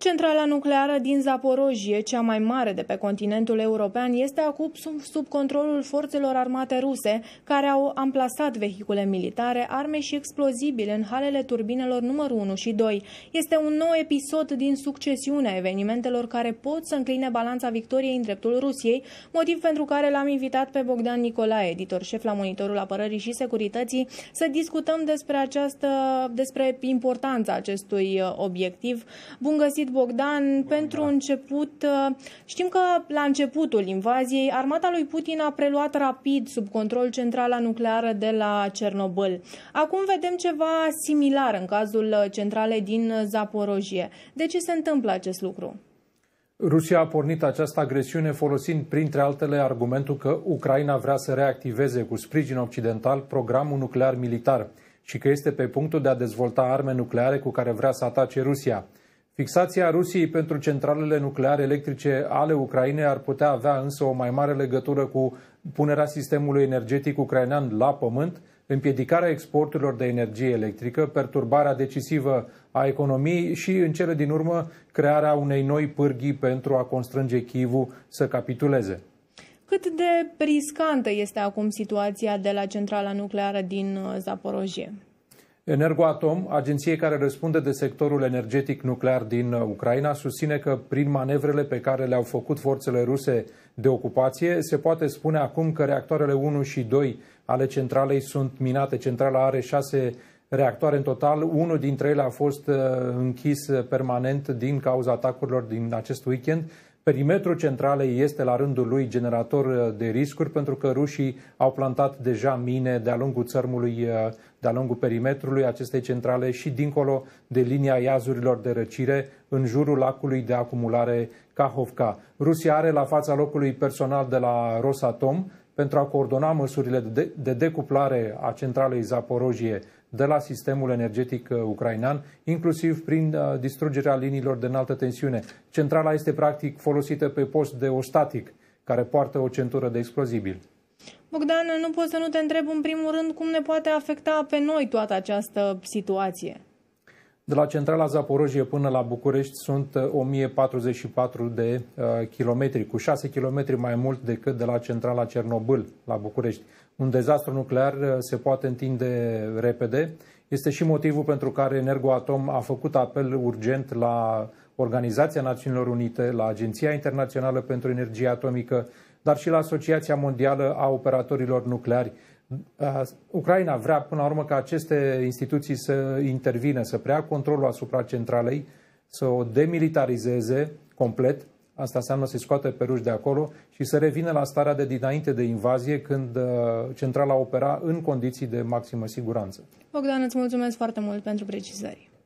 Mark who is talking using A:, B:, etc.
A: Centrala nucleară din Zaporojie, cea mai mare de pe continentul european, este acum sub controlul forțelor armate ruse, care au amplasat vehicule militare, arme și explozibile în halele turbinelor numărul 1 și 2. Este un nou episod din succesiunea evenimentelor care pot să încline balanța victoriei în dreptul Rusiei, motiv pentru care l-am invitat pe Bogdan Nicolae, editor șef la Monitorul Apărării și Securității, să discutăm despre, această, despre importanța acestui uh, obiectiv. Bun găsit David Bogdan, pentru început, uh, știm că la începutul invaziei, armata lui Putin a preluat rapid sub control centrala nucleară de la Cernobâl. Acum vedem ceva similar în cazul uh, centralei din uh, Zaporojie. De ce se întâmplă acest lucru?
B: Rusia a pornit această agresiune folosind, printre altele, argumentul că Ucraina vrea să reactiveze cu sprijin occidental programul nuclear militar și că este pe punctul de a dezvolta arme nucleare cu care vrea să atace Rusia. Fixația Rusiei pentru centralele nucleare electrice ale Ucrainei ar putea avea însă o mai mare legătură cu punerea sistemului energetic ucrainean la pământ, împiedicarea exporturilor de energie electrică, perturbarea decisivă a economiei și, în cele din urmă, crearea unei noi pârghii pentru a constrânge Chivu să capituleze.
A: Cât de riscantă este acum situația de la centrala nucleară din Zaporojie?
B: Energoatom, agenție care răspunde de sectorul energetic nuclear din Ucraina, susține că prin manevrele pe care le-au făcut forțele ruse de ocupație, se poate spune acum că reactoarele 1 și 2 ale centralei sunt minate. Centrala are șase reactoare în total. Unul dintre ele a fost uh, închis permanent din cauza atacurilor din acest weekend. Perimetrul central este la rândul lui generator de riscuri pentru că rușii au plantat deja mine de-a lungul țărmului, eh, de-a lungul perimetrului acestei centrale și dincolo de linia iazurilor de răcire în jurul lacului de acumulare Kahovka. Rusia are la fața locului personal de la Rosatom pentru a coordona măsurile de, de decuplare a centralei Zaporojie de la sistemul energetic uh, ucrainean, inclusiv prin uh, distrugerea liniilor de înaltă tensiune. Centrala este practic folosită pe post de ostatic, care poartă o centură de explozibil.
A: Bogdan, nu pot să nu te întreb în primul rând cum ne poate afecta pe noi toată această situație.
B: De la centrala Zaporojie până la București sunt 1044 uh, de uh, kilometri, cu 6 kilometri mai mult decât de la centrala Cernobâl la București. Un dezastru nuclear uh, se poate întinde repede. Este și motivul pentru care Energoatom a făcut apel urgent la Organizația Națiunilor Unite, la Agenția Internațională pentru Energie Atomică, dar și la Asociația Mondială a Operatorilor Nucleari Uh, Ucraina vrea până la urmă ca aceste instituții să intervină, să preia controlul asupra centralei, să o demilitarizeze complet, asta înseamnă să-i scoate pe ruși de acolo și să revină la starea de dinainte de invazie, când uh, centrala opera în condiții de maximă siguranță.
A: Bogdan, îți mulțumesc foarte mult pentru precizări.